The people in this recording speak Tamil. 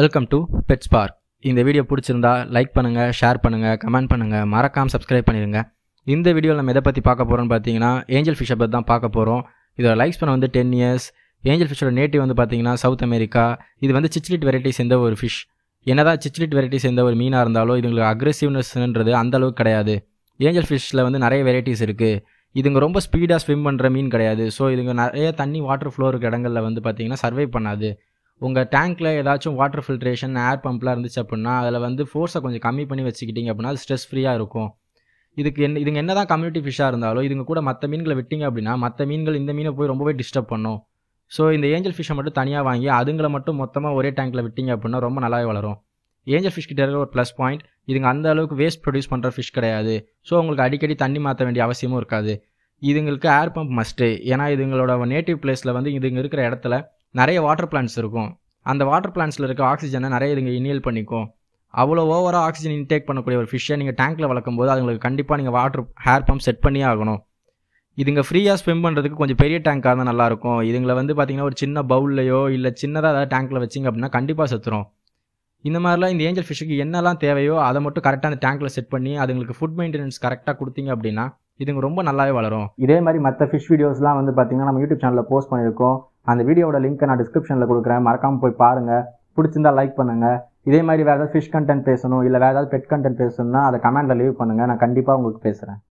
வெல்கம் டு பெட்ஸ் பார்க் இந்த வீடியோ பிடிச்சிருந்தா லைக் பண்ணுங்கள் ஷேர் பண்ணுங்கள் கமெண்ட் பண்ணுங்கள் மறக்காமல் சப்ஸ்கிரைப் பண்ணிடுங்க இந்த வீடியோவில் நம்ம எதை பற்றி பார்க்க போகிறோம்னு பார்த்தீங்கன்னா ஏஞ்சல் ஃபிஷ்ஷை பற்றி தான் பார்க்க போகிறோம் இதோட லைக்ஸ் பண்ண வந்து டென் இயர்ஸ் ஏஞ்சல் ஃபிஷ்ஷோட நேட்டிவ் வந்து பார்த்தீங்கன்னா சவுத் அமெரிக்கா இது வந்து சிச்சிலிட் வெரைட்டி சேர்ந்த ஒரு ஃபிஷ் என்னதான் சிச்சிலிட் வெரைட்டி சேர்ந்த ஒரு மீனாக இருந்தாலும் இதுங்களுக்கு அக்ரெசிவ்னஸ்ன்றது அந்தளவுக்கு கிடையாது ஏஞ்சல் ஃபிஷ்ஷில் வந்து நிறைய வெரைட்டிஸ் இருக்குது இதுங்க ரொம்ப ஸ்பீடாக ஸ்விம் பண்ணுற மீன் கிடையாது ஸோ இதுங்க நிறைய தண்ணி வாட்டர் ஃப்ளோ இருக்கிற இடங்களில் வந்து பார்த்திங்கன்னா சர்வை பண்ணாது உங்கள் டேங்க்கில் ஏதாச்சும் வாட்டர் ஃபில்ட்ரேஷன் ஏர் பம்ப்லாம் இருந்துச்சு அப்படின்னா அதில் வந்து ஃபோர்ஸை கொஞ்சம் கம்மி பண்ணி வச்சுக்கிட்டிங்க அப்படின்னா அது ஸ்ட்ரெஸ் ஃப்ரீயாக இருக்கும் இதுக்கு என்ன இதுங்க என்ன தான் கம்யூனிட்டி ஃபிஷ்ஷாக இருந்தாலும் இதுங்க கூட மற்ற மீன்களை விட்டிங்க அப்படின்னா மற்ற மீன்கள் இந்த மீனை போய் ரொம்பவே டிஸ்டர்ப் பண்ணும் ஸோ இந்த ஏஞ்சல் ஃபிஷ்ஷை மட்டும் தனியாக வாங்கி அதுங்களை மட்டும் மொத்தமாக ஒரே டேங்க்கில் விட்டிங்க அப்படின்னா ரொம்ப நல்லாவே வளரும் ஏஞ்சல் ஃபிஷ் கிட்ட ஒரு ப்ளஸ் பாயிண்ட் இதுங்க அந்த அளவுக்கு வேஸ்ட் ப்ரொடியூஸ் பண்ணுற ஃபிஷ் கிடையாது ஸோ உங்களுக்கு அடிக்கடி தண்ணி மாற்ற வேண்டிய அவசியமும் இருக்காது இதுங்களுக்கு ஏர் பம்ப் மஸ்ட்டு ஏன்னா இதுங்களோட நேட்டிவ் பிளேஸில் வந்து இதுங்க இருக்கிற இடத்துல நிறைய வாட்டர் பிளான்ஸ் இருக்கும் அந்த வாட்டர் பிளான்ஸில் இருக்க ஆக்சிஜனை நிறைய இதுங்க இனியல் பண்ணிக்கும் அவ்வளோ ஓவராக ஆக்சிஜன் இன்டேக் பண்ணக்கூடிய ஒரு ஃபிஷ்ஷை நீங்கள் டேங்க்கில் வளர்க்கும் போது அதுங்களுக்கு கண்டிப்பாக நீங்கள் வாட்டர் ஹேர் பம்ப் செட் பண்ணியே ஆகணும் இதுங்க ஃப்ரீயாக ஸ்விம் பண்ணுறதுக்கு கொஞ்சம் பெரிய டேங்காக இருந்தால் நல்லாயிருக்கும் இதுங்களை வந்து பார்த்திங்கன்னா ஒரு சின்ன பவுல்லையோ இல்லை சின்னதாக ஏதாவது டேங்க்கில் வச்சிங்க அப்படின்னா கண்டிப்பாக செத்துரும் இந்த மாதிரிலாம் இந்த ஏஞ்சல் ஃபிஷ்ஷுக்கு என்னெல்லாம் தேவையோ அதை மட்டும் கரெக்டாக அந்த டேங்க்கில் செட் பண்ணி அதுங்களுக்கு ஃபுட் மெயின்டெனன்ஸ் கரெக்டாக கொடுத்தீங்க அப்படின்னா இதுங்க ரொம்ப நல்லாவே வளரும் இதே மாதிரி மற்ற ஃபிஷ் வீடியோஸ்லாம் வந்து பார்த்திங்கன்னா நம்ம யூடியூப் சேனலில் போஸ்ட் பண்ணியிருக்கோம் அந்த வீடியோட லிங்க்கை நான் டிஸ்கிரிப்ஷனில் கொடுக்குறேன் மறக்காமல் போய் பாருங்கள் பிடிச்சிருந்தா லைக் பண்ணுங்கள் இதே மாதிரி வேறு ஏதாவது ஃபிஷ் கண்டென்ட் பேசணும் இல்லை வேறு ஏதாவது பெட் கண்டென்ட் பேசணும்னா அதை கமெண்ட்டில் லீவ் பண்ணுங்கள் நான் கண்டிப்பாக உங்களுக்கு பேசுகிறேன்